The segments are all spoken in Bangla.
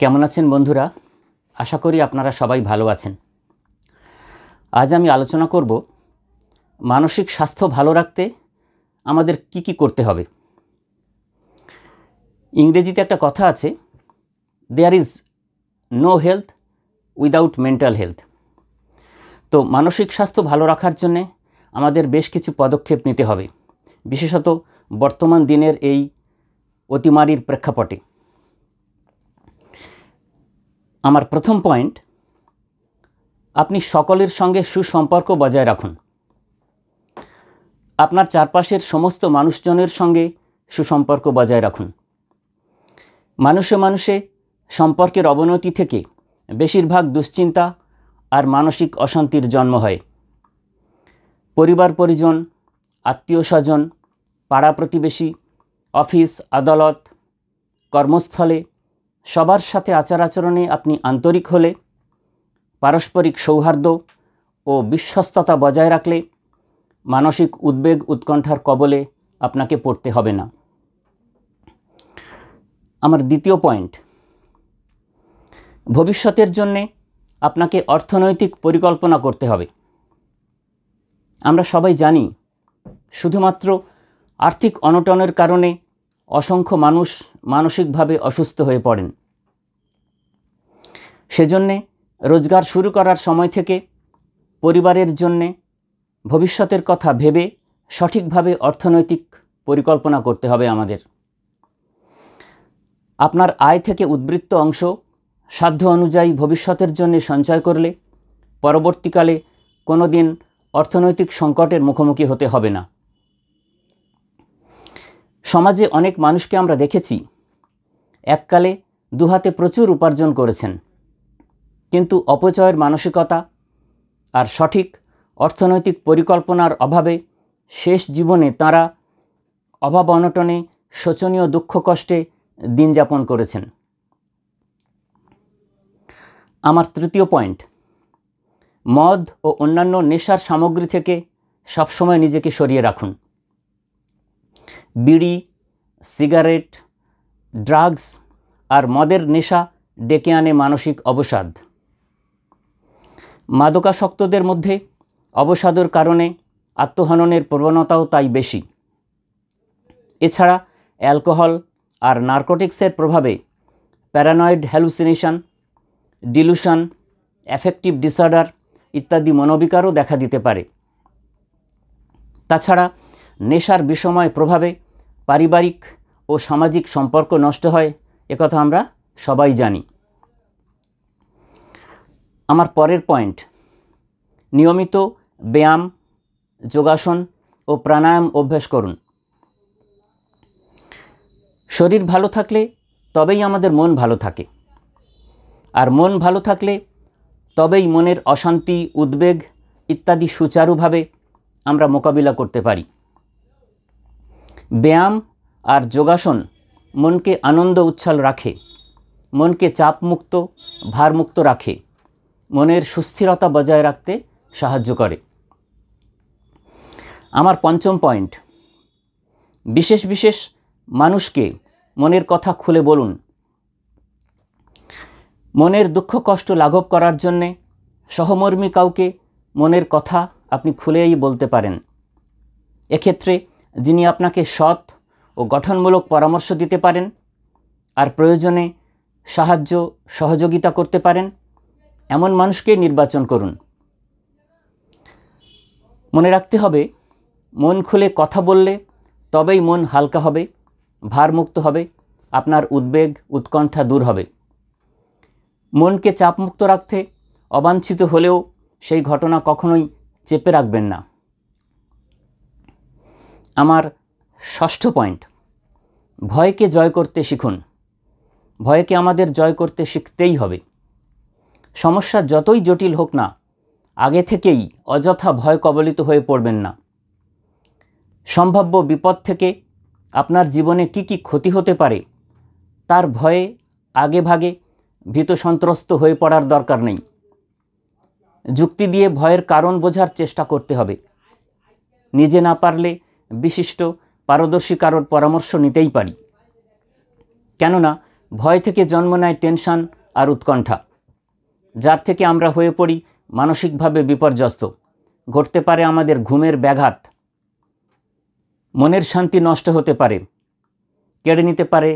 কেমন আছেন বন্ধুরা আশা করি আপনারা সবাই ভালো আছেন আজ আমি আলোচনা করব মানসিক স্বাস্থ্য ভালো রাখতে আমাদের কি কি করতে হবে ইংরেজিতে একটা কথা আছে there is no health without mental health তো মানসিক স্বাস্থ্য ভালো রাখার জন্যে আমাদের বেশ কিছু পদক্ষেপ নিতে হবে বিশেষত বর্তমান দিনের এই অতিমারির প্রেক্ষাপটে আমার প্রথম পয়েন্ট আপনি সকলের সঙ্গে সুসম্পর্ক বজায় রাখুন আপনার চারপাশের সমস্ত মানুষজনের সঙ্গে সুসম্পর্ক বজায় রাখুন মানুষে মানুষে সম্পর্কের অবনতি থেকে বেশিরভাগ দুশ্চিন্তা আর মানসিক অশান্তির জন্ম হয় পরিবার পরিজন আত্মীয় স্বজন পাড়া প্রতিবেশী অফিস আদালত কর্মস্থলে সবার সাথে আচার আচরণে আপনি আন্তরিক হলে পারস্পরিক সৌহার্দ্য ও বিশ্বস্ততা বজায় রাখলে মানসিক উদ্বেগ উৎকণ্ঠার কবলে আপনাকে পড়তে হবে না আমার দ্বিতীয় পয়েন্ট ভবিষ্যতের জন্যে আপনাকে অর্থনৈতিক পরিকল্পনা করতে হবে আমরা সবাই জানি শুধুমাত্র আর্থিক অনটনের কারণে অসংখ্য মানুষ মানসিকভাবে অসুস্থ হয়ে পড়েন সেজন্যে রোজগার শুরু করার সময় থেকে পরিবারের জন্যে ভবিষ্যতের কথা ভেবে সঠিকভাবে অর্থনৈতিক পরিকল্পনা করতে হবে আমাদের আপনার আয় থেকে উদ্বৃত্ত অংশ সাধ্য অনুযায়ী ভবিষ্যতের জন্য সঞ্চয় করলে পরবর্তীকালে কোনো দিন অর্থনৈতিক সংকটের মুখোমুখি হতে হবে না সমাজে অনেক মানুষকে আমরা দেখেছি এককালে দুহাতে প্রচুর উপার্জন করেছেন কিন্তু অপচয়ের মানসিকতা আর সঠিক অর্থনৈতিক পরিকল্পনার অভাবে শেষ জীবনে তারা অভাব অনটনে শোচনীয় দুঃখ কষ্টে দিন যাপন করেছেন আমার তৃতীয় পয়েন্ট মদ ও অন্যান্য নেশার সামগ্রী থেকে সবসময় নিজেকে সরিয়ে রাখুন বিড়ি সিগারেট ড্রাগস আর মদের নেশা ডেকে আনে মানসিক অবসাদ মাদকাসক্তদের মধ্যে অবসাদের কারণে আত্মহননের প্রবণতাও তাই বেশি এছাড়া অ্যালকোহল আর নার্কোটিক্সের প্রভাবে paranoid hallucination delusion affective disorder ইত্যাদি মনোবিকারও দেখা দিতে পারে তাছাড়া নেশার বিষময় প্রভাবে পারিবারিক ও সামাজিক সম্পর্ক নষ্ট হয় একথা আমরা সবাই জানি আমার পরের পয়েন্ট নিয়মিত ব্যায়াম যোগাসন ও প্রাণায়াম অভ্যাস করুন শরীর ভালো থাকলে তবেই আমাদের মন ভালো থাকে আর মন ভালো থাকলে তবেই মনের অশান্তি উদ্বেগ ইত্যাদি সুচারুভাবে আমরা মোকাবিলা করতে পারি ব্যায়াম আর যোগাসন মনকে আনন্দ উচ্ছ্বাল রাখে মনকে চাপমুক্ত ভারমুক্ত রাখে মনের সুস্থিরতা বজায় রাখতে সাহায্য করে আমার পঞ্চম পয়েন্ট বিশেষ বিশেষ মানুষকে মনের কথা খুলে বলুন মনের দুঃখ কষ্ট লাঘব করার জন্যে সহমর্মী কাউকে মনের কথা আপনি খুলেই বলতে পারেন এক্ষেত্রে যিনি আপনাকে সৎ ও গঠনমূলক পরামর্শ দিতে পারেন আর প্রয়োজনে সাহায্য সহযোগিতা করতে পারেন এমন মানুষকেই নির্বাচন করুন মনে রাখতে হবে মন খুলে কথা বললে তবেই মন হালকা হবে ভারমুক্ত হবে আপনার উদ্বেগ উৎকণ্ঠা দূর হবে মনকে চাপমুক্ত রাখতে অবাঞ্ছিত হলেও সেই ঘটনা কখনোই চেপে রাখবেন না আমার ষষ্ঠ পয়েন্ট ভয়কে জয় করতে শিখুন ভয়কে আমাদের জয় করতে শিখতেই হবে সমস্যা যতই জটিল হোক না আগে থেকেই অযথা ভয় কবলিত হয়ে পড়বেন না সম্ভাব্য বিপদ থেকে আপনার জীবনে কি কি ক্ষতি হতে পারে তার ভয়ে আগে ভাগে ভীত সন্ত্রস্ত হয়ে পড়ার দরকার নেই যুক্তি দিয়ে ভয়ের কারণ বোঝার চেষ্টা করতে হবে নিজে না পারলে বিশিষ্ট পারদর্শী কারোর পরামর্শ নিতেই পারি কেননা ভয় থেকে জন্ম নেয় টেনশন আর উৎকণ্ঠা যার থেকে আমরা হয়ে পড়ি মানসিকভাবে বিপর্যস্ত ঘটতে পারে আমাদের ঘুমের ব্যাঘাত মনের শান্তি নষ্ট হতে পারে কেড়ে নিতে পারে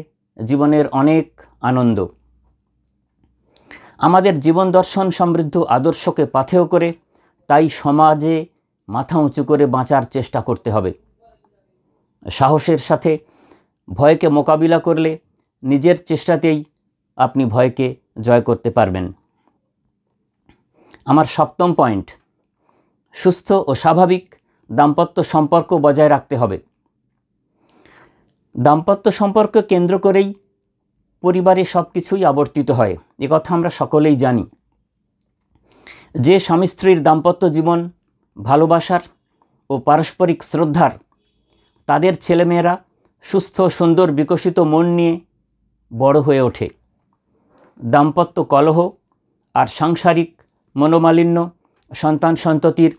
জীবনের অনেক আনন্দ আমাদের জীবন দর্শন সমৃদ্ধ আদর্শকে পাথেয় করে তাই সমাজে মাথা উঁচু করে বাঁচার চেষ্টা করতে হবে সাহসের সাথে ভয়কে মোকাবিলা করলে নিজের চেষ্টাতেই আপনি ভয়কে জয় করতে পারবেন আমার সপ্তম পয়েন্ট সুস্থ ও স্বাভাবিক দাম্পত্য সম্পর্ক বজায় রাখতে হবে দাম্পত্য সম্পর্ক কেন্দ্র করেই পরিবারে সব কিছুই আবর্তিত হয় এ কথা আমরা সকলেই জানি যে স্বামী স্ত্রীর দাম্পত্য জীবন ভালোবাসার ও পারস্পরিক শ্রদ্ধার তাদের ছেলেমেয়েরা সুস্থ সুন্দর বিকশিত মন নিয়ে বড় হয়ে ওঠে দাম্পত্য কলহ আর সাংসারিক মনোমালিন্য সন্তান সন্ততির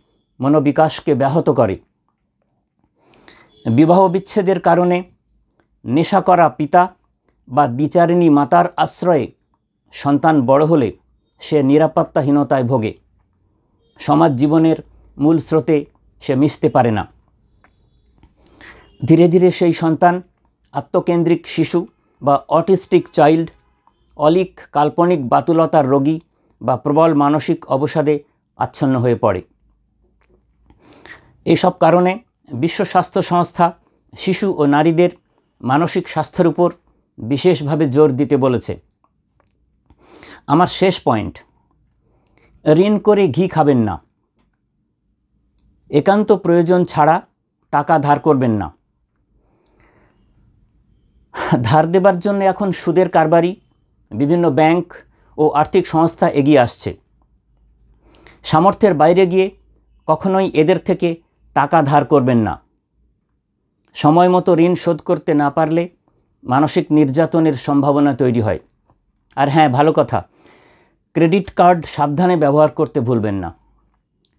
মনোবিকাশকে ব্যাহত করে বিবাহ বিচ্ছেদের কারণে নেশা করা পিতা বা বিচারিণী মাতার আশ্রয়ে সন্তান বড় হলে সে নিরাপত্তাহীনতায় ভোগে সমাজ জীবনের মূল স্রোতে সে মিশতে পারে না ধীরে ধীরে সেই সন্তান আত্মকেন্দ্রিক শিশু বা অটিস্টিক চাইল্ড অলিক কাল্পনিক বাতুলতার রোগী বা প্রবল মানসিক অবসাদে আচ্ছন্ন হয়ে পড়ে এসব কারণে বিশ্ব স্বাস্থ্য সংস্থা শিশু ও নারীদের মানসিক স্বাস্থ্যের উপর বিশেষভাবে জোর দিতে বলেছে আমার শেষ পয়েন্ট ঋণ করে ঘি খাবেন না একান্ত প্রয়োজন ছাড়া টাকা ধার করবেন না ধার দেবার জন্য এখন সুদের কারবারি বিভিন্ন ব্যাংক ও আর্থিক সংস্থা এগিয়ে আসছে সামর্থ্যের বাইরে গিয়ে কখনোই এদের থেকে টাকা ধার করবেন না সময় মতো ঋণ শোধ করতে না পারলে মানসিক নির্যাতনের সম্ভাবনা তৈরি হয় আর হ্যাঁ ভালো কথা ক্রেডিট কার্ড সাবধানে ব্যবহার করতে ভুলবেন না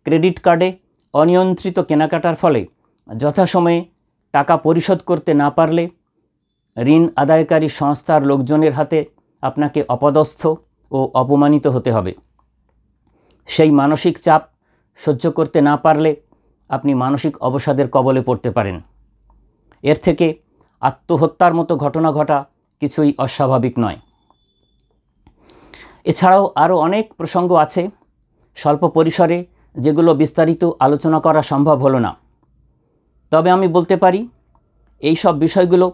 ক্রেডিট কার্ডে অনিয়ন্ত্রিত কেনাকাটার ফলে যথাসময়ে টাকা পরিশোধ করতে না পারলে ঋণ আদায়কারী সংস্থার লোকজনের হাতে আপনাকে অপদস্থ ও অপমানিত হতে হবে সেই মানসিক চাপ সহ্য করতে না পারলে আপনি মানসিক অবসাদের কবলে পড়তে পারেন এর থেকে আত্মহত্যার মতো ঘটনা ঘটা কিছুই অস্বাভাবিক নয় এছাড়াও আরও অনেক প্রসঙ্গ আছে স্বল্প পরিসরে যেগুলো বিস্তারিত আলোচনা করা সম্ভব হলো না তবে আমি বলতে পারি এই সব বিষয়গুলো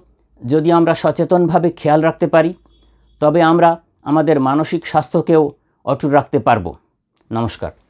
যদি আমরা সচেতনভাবে খেয়াল রাখতে পারি তবে আমরা আমাদের মানসিক স্বাস্থ্যকেও অটুট রাখতে পারব নমস্কার